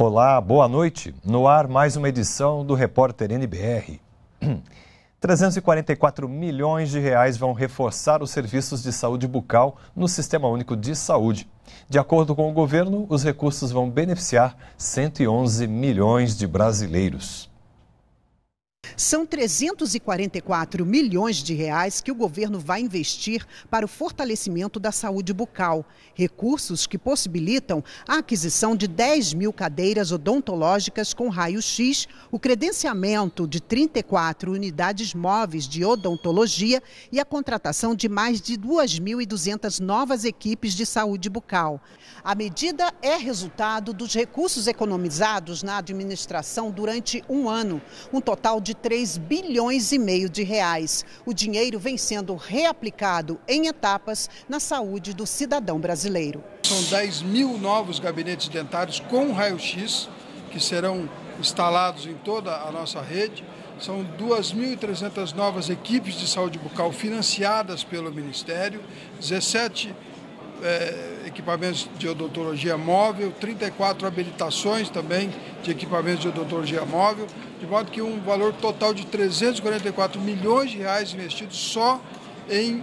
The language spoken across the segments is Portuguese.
Olá, boa noite. No ar, mais uma edição do Repórter NBR. 344 milhões de reais vão reforçar os serviços de saúde bucal no Sistema Único de Saúde. De acordo com o governo, os recursos vão beneficiar 111 milhões de brasileiros. São 344 milhões de reais que o governo vai investir para o fortalecimento da saúde bucal, recursos que possibilitam a aquisição de 10 mil cadeiras odontológicas com raio-x, o credenciamento de 34 unidades móveis de odontologia e a contratação de mais de 2.200 novas equipes de saúde bucal. A medida é resultado dos recursos economizados na administração durante um ano, um total de 3 bilhões e meio de reais. O dinheiro vem sendo reaplicado em etapas na saúde do cidadão brasileiro. São 10 mil novos gabinetes dentários com raio-x, que serão instalados em toda a nossa rede. São 2.300 novas equipes de saúde bucal financiadas pelo Ministério, 17 é, equipamentos de odontologia móvel, 34 habilitações também de equipamentos de odontologia móvel, de modo que um valor total de 344 milhões de reais investidos só em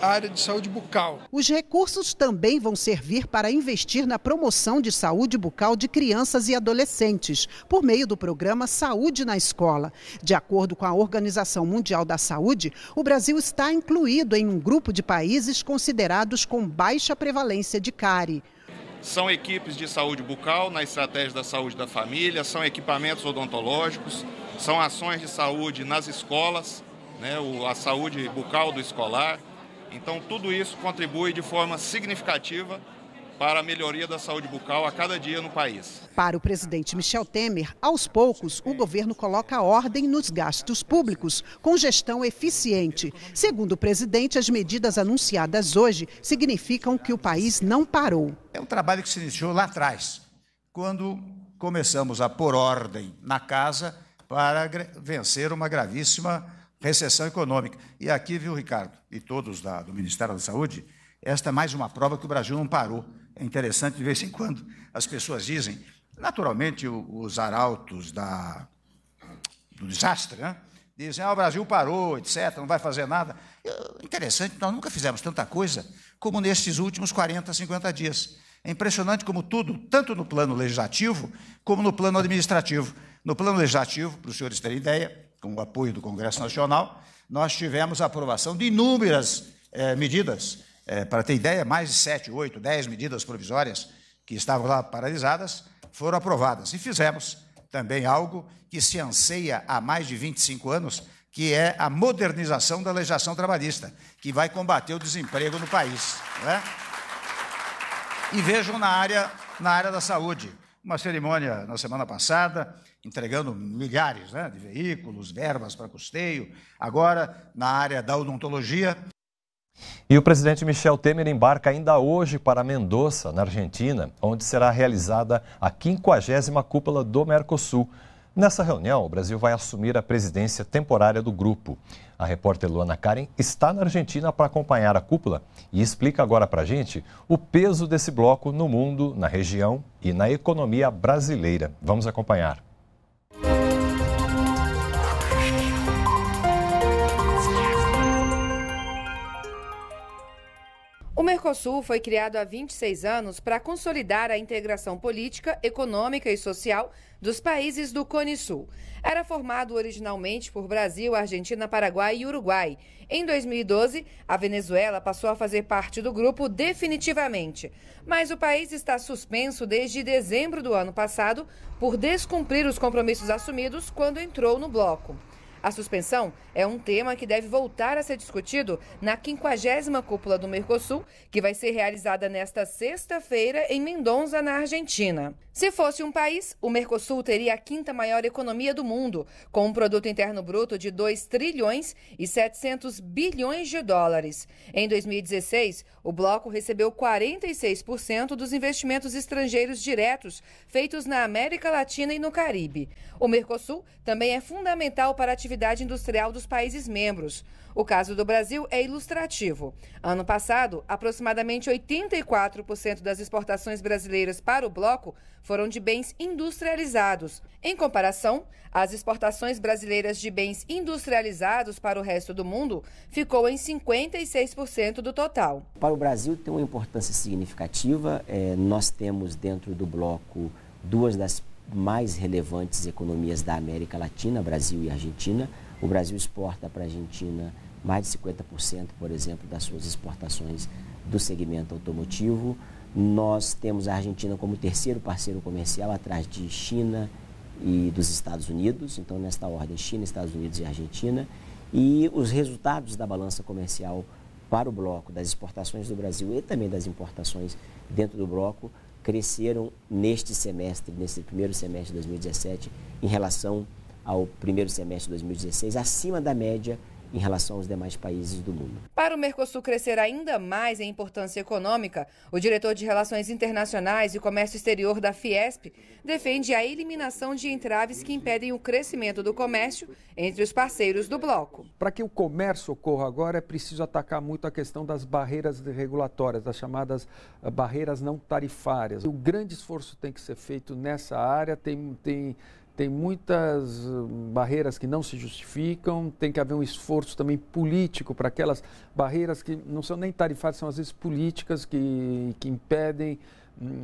área de saúde bucal. Os recursos também vão servir para investir na promoção de saúde bucal de crianças e adolescentes, por meio do programa Saúde na Escola. De acordo com a Organização Mundial da Saúde, o Brasil está incluído em um grupo de países considerados com baixa prevalência de cárie. São equipes de saúde bucal na estratégia da saúde da família, são equipamentos odontológicos, são ações de saúde nas escolas, né, a saúde bucal do escolar, então, tudo isso contribui de forma significativa para a melhoria da saúde bucal a cada dia no país. Para o presidente Michel Temer, aos poucos, o governo coloca ordem nos gastos públicos, com gestão eficiente. Segundo o presidente, as medidas anunciadas hoje significam que o país não parou. É um trabalho que se iniciou lá atrás, quando começamos a pôr ordem na casa para vencer uma gravíssima recessão econômica. E aqui, viu, Ricardo, e todos da, do Ministério da Saúde, esta é mais uma prova que o Brasil não parou. É interessante, de vez em quando, as pessoas dizem, naturalmente, os arautos da, do desastre, né? dizem, ah, o Brasil parou, etc., não vai fazer nada. Uh, interessante, nós nunca fizemos tanta coisa como nestes últimos 40, 50 dias. É impressionante como tudo, tanto no plano legislativo como no plano administrativo. No plano legislativo, para os senhores terem ideia, com o apoio do Congresso Nacional, nós tivemos a aprovação de inúmeras eh, medidas. Eh, para ter ideia, mais de 7, 8, 10 medidas provisórias que estavam lá paralisadas foram aprovadas. E fizemos também algo que se anseia há mais de 25 anos, que é a modernização da legislação trabalhista, que vai combater o desemprego no país. Não é? E vejam na área, na área da saúde uma cerimônia na semana passada, entregando milhares né, de veículos, verbas para custeio, agora na área da odontologia. E o presidente Michel Temer embarca ainda hoje para Mendoza, na Argentina, onde será realizada a 50 cúpula do Mercosul. Nessa reunião, o Brasil vai assumir a presidência temporária do grupo. A repórter Luana Karen está na Argentina para acompanhar a cúpula e explica agora para a gente o peso desse bloco no mundo, na região e na economia brasileira. Vamos acompanhar. Mercosul foi criado há 26 anos para consolidar a integração política, econômica e social dos países do Cone Sul. Era formado originalmente por Brasil, Argentina, Paraguai e Uruguai. Em 2012, a Venezuela passou a fazer parte do grupo definitivamente. Mas o país está suspenso desde dezembro do ano passado por descumprir os compromissos assumidos quando entrou no bloco. A suspensão é um tema que deve voltar a ser discutido na 50 cúpula do Mercosul, que vai ser realizada nesta sexta-feira em Mendonça, na Argentina. Se fosse um país, o Mercosul teria a quinta maior economia do mundo, com um produto interno bruto de 2 trilhões e 700 bilhões de dólares. Em 2016, o bloco recebeu 46% dos investimentos estrangeiros diretos feitos na América Latina e no Caribe. O Mercosul também é fundamental para a atividade industrial dos países membros. O caso do Brasil é ilustrativo. Ano passado, aproximadamente 84% das exportações brasileiras para o bloco foram de bens industrializados. Em comparação, as exportações brasileiras de bens industrializados para o resto do mundo ficou em 56% do total. Para o Brasil tem uma importância significativa. É, nós temos dentro do bloco duas das mais relevantes economias da América Latina, Brasil e Argentina. O Brasil exporta para a Argentina mais de 50%, por exemplo, das suas exportações do segmento automotivo. Nós temos a Argentina como terceiro parceiro comercial, atrás de China e dos Estados Unidos. Então, nesta ordem, China, Estados Unidos e Argentina. E os resultados da balança comercial para o bloco, das exportações do Brasil e também das importações dentro do bloco, cresceram neste semestre, nesse primeiro semestre de 2017, em relação ao primeiro semestre de 2016, acima da média em relação aos demais países do mundo. Para o Mercosul crescer ainda mais em importância econômica, o diretor de Relações Internacionais e Comércio Exterior da Fiesp defende a eliminação de entraves que impedem o crescimento do comércio entre os parceiros do bloco. Para que o comércio ocorra agora, é preciso atacar muito a questão das barreiras regulatórias, das chamadas eh, barreiras não tarifárias. O grande esforço tem que ser feito nessa área, tem, tem tem muitas hum, barreiras que não se justificam, tem que haver um esforço também político para aquelas barreiras que não são nem tarifárias, são às vezes políticas que, que impedem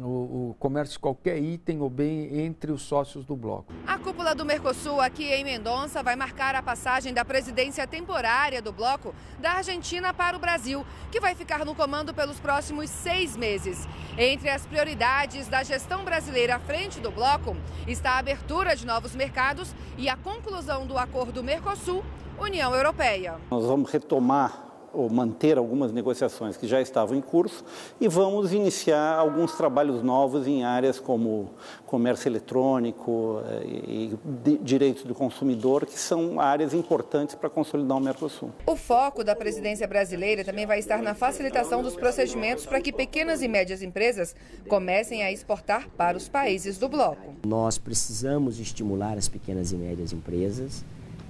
o, o, comércio de qualquer item ou bem entre os sócios do bloco. A cúpula do Mercosul aqui em Mendonça vai marcar a passagem da presidência temporária do bloco da Argentina para o Brasil, que vai ficar no comando pelos próximos seis meses. Entre as prioridades da gestão brasileira à frente do bloco está a abertura de novos mercados e a conclusão do acordo Mercosul-União Europeia. Nós vamos retomar ou manter algumas negociações que já estavam em curso e vamos iniciar alguns trabalhos novos em áreas como comércio eletrônico eh, e, e direitos do consumidor, que são áreas importantes para consolidar o Mercosul. O foco da presidência brasileira também vai estar na facilitação dos procedimentos para que pequenas e médias empresas comecem a exportar para os países do bloco. Nós precisamos estimular as pequenas e médias empresas,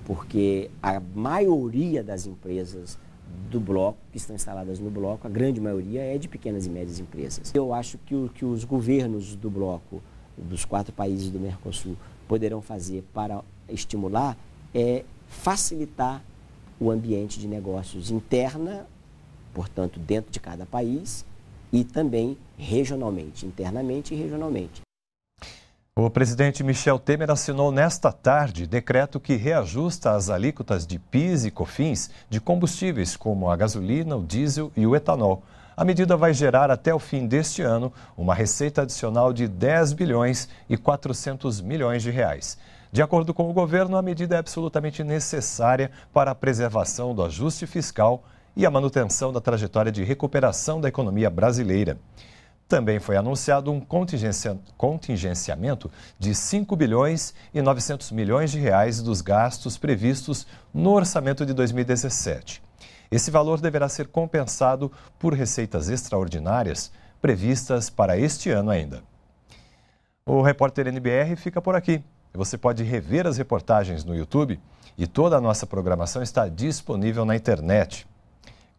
porque a maioria das empresas do bloco, que estão instaladas no bloco, a grande maioria é de pequenas e médias empresas. Eu acho que, o, que os governos do bloco, dos quatro países do Mercosul, poderão fazer para estimular é facilitar o ambiente de negócios interna, portanto, dentro de cada país, e também regionalmente, internamente e regionalmente. O presidente Michel Temer assinou nesta tarde decreto que reajusta as alíquotas de PIS e COFINS de combustíveis como a gasolina, o diesel e o etanol. A medida vai gerar até o fim deste ano uma receita adicional de 10 bilhões e 400 milhões de reais. De acordo com o governo, a medida é absolutamente necessária para a preservação do ajuste fiscal e a manutenção da trajetória de recuperação da economia brasileira. Também foi anunciado um contingenciamento de 5 bilhões e 900 milhões de reais dos gastos previstos no orçamento de 2017. Esse valor deverá ser compensado por receitas extraordinárias previstas para este ano ainda. O repórter NBR fica por aqui. Você pode rever as reportagens no YouTube e toda a nossa programação está disponível na internet.